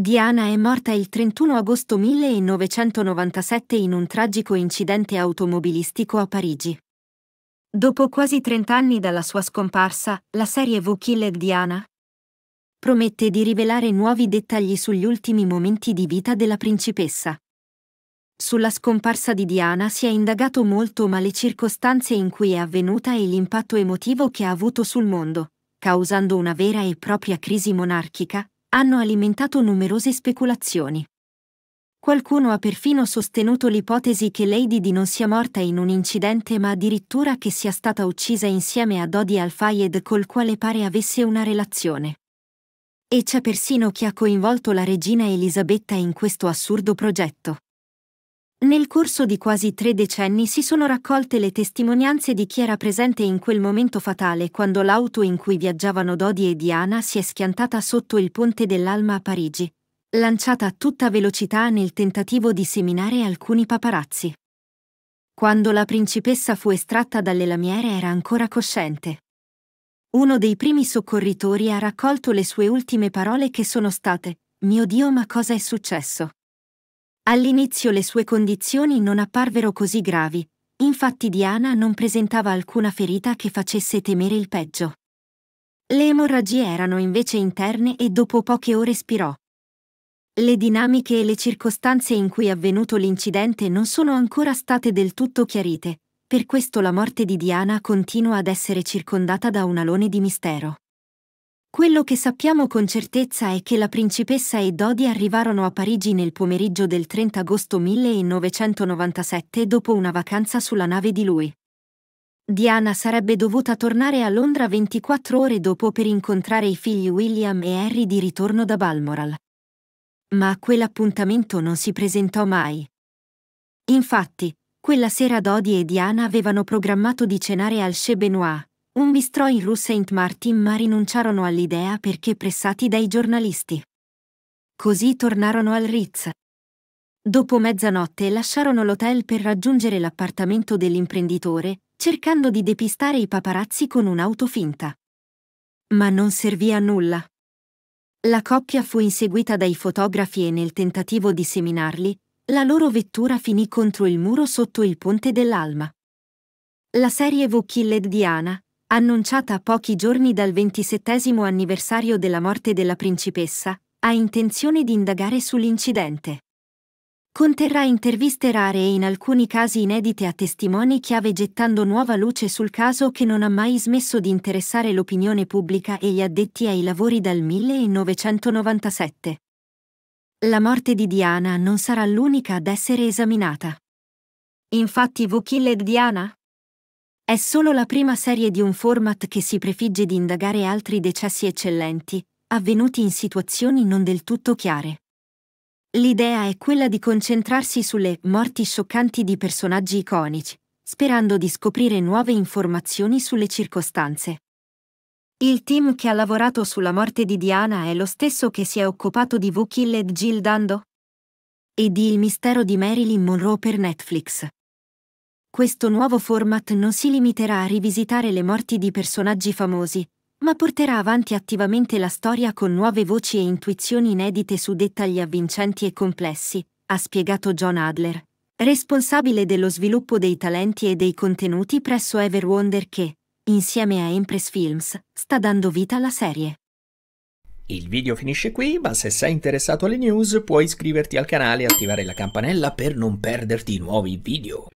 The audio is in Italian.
Diana è morta il 31 agosto 1997 in un tragico incidente automobilistico a Parigi. Dopo quasi 30 anni dalla sua scomparsa, la serie V Killer Diana promette di rivelare nuovi dettagli sugli ultimi momenti di vita della principessa. Sulla scomparsa di Diana si è indagato molto ma le circostanze in cui è avvenuta e l'impatto emotivo che ha avuto sul mondo, causando una vera e propria crisi monarchica, hanno alimentato numerose speculazioni. Qualcuno ha perfino sostenuto l'ipotesi che Lady Di non sia morta in un incidente ma addirittura che sia stata uccisa insieme a Dodi Al-Fayed col quale pare avesse una relazione. E c'è persino chi ha coinvolto la regina Elisabetta in questo assurdo progetto. Nel corso di quasi tre decenni si sono raccolte le testimonianze di chi era presente in quel momento fatale quando l'auto in cui viaggiavano Dodi e Diana si è schiantata sotto il ponte dell'Alma a Parigi, lanciata a tutta velocità nel tentativo di seminare alcuni paparazzi. Quando la principessa fu estratta dalle lamiere era ancora cosciente. Uno dei primi soccorritori ha raccolto le sue ultime parole che sono state «Mio Dio ma cosa è successo?» All'inizio le sue condizioni non apparvero così gravi, infatti Diana non presentava alcuna ferita che facesse temere il peggio. Le emorragie erano invece interne e dopo poche ore spirò. Le dinamiche e le circostanze in cui è avvenuto l'incidente non sono ancora state del tutto chiarite, per questo la morte di Diana continua ad essere circondata da un alone di mistero. Quello che sappiamo con certezza è che la principessa e Dodi arrivarono a Parigi nel pomeriggio del 30 agosto 1997 dopo una vacanza sulla nave di lui. Diana sarebbe dovuta tornare a Londra 24 ore dopo per incontrare i figli William e Harry di ritorno da Balmoral. Ma a quell'appuntamento non si presentò mai. Infatti, quella sera Dodi e Diana avevano programmato di cenare al Chez Benoit, un bistrò in Rue Saint-Martin ma rinunciarono all'idea perché pressati dai giornalisti. Così tornarono al Ritz. Dopo mezzanotte lasciarono l'hotel per raggiungere l'appartamento dell'imprenditore, cercando di depistare i paparazzi con un'auto finta. Ma non servì a nulla. La coppia fu inseguita dai fotografi e nel tentativo di seminarli, la loro vettura finì contro il muro sotto il ponte dell'Alma. La serie V Killed Diana, annunciata pochi giorni dal 27 anniversario della morte della principessa, ha intenzione di indagare sull'incidente. Conterrà interviste rare e in alcuni casi inedite a testimoni chiave gettando nuova luce sul caso che non ha mai smesso di interessare l'opinione pubblica e gli addetti ai lavori dal 1997. La morte di Diana non sarà l'unica ad essere esaminata. Infatti Vukil Diana, è solo la prima serie di un format che si prefigge di indagare altri decessi eccellenti, avvenuti in situazioni non del tutto chiare. L'idea è quella di concentrarsi sulle morti scioccanti di personaggi iconici, sperando di scoprire nuove informazioni sulle circostanze. Il team che ha lavorato sulla morte di Diana è lo stesso che si è occupato di V-Killed Jill Dando e di Il mistero di Marilyn Monroe per Netflix. Questo nuovo format non si limiterà a rivisitare le morti di personaggi famosi, ma porterà avanti attivamente la storia con nuove voci e intuizioni inedite su dettagli avvincenti e complessi, ha spiegato John Adler, responsabile dello sviluppo dei talenti e dei contenuti presso Ever Wonder che, insieme a Empress Films, sta dando vita alla serie. Il video finisce qui, ma se sei interessato alle news puoi iscriverti al canale e attivare la campanella per non perderti nuovi video.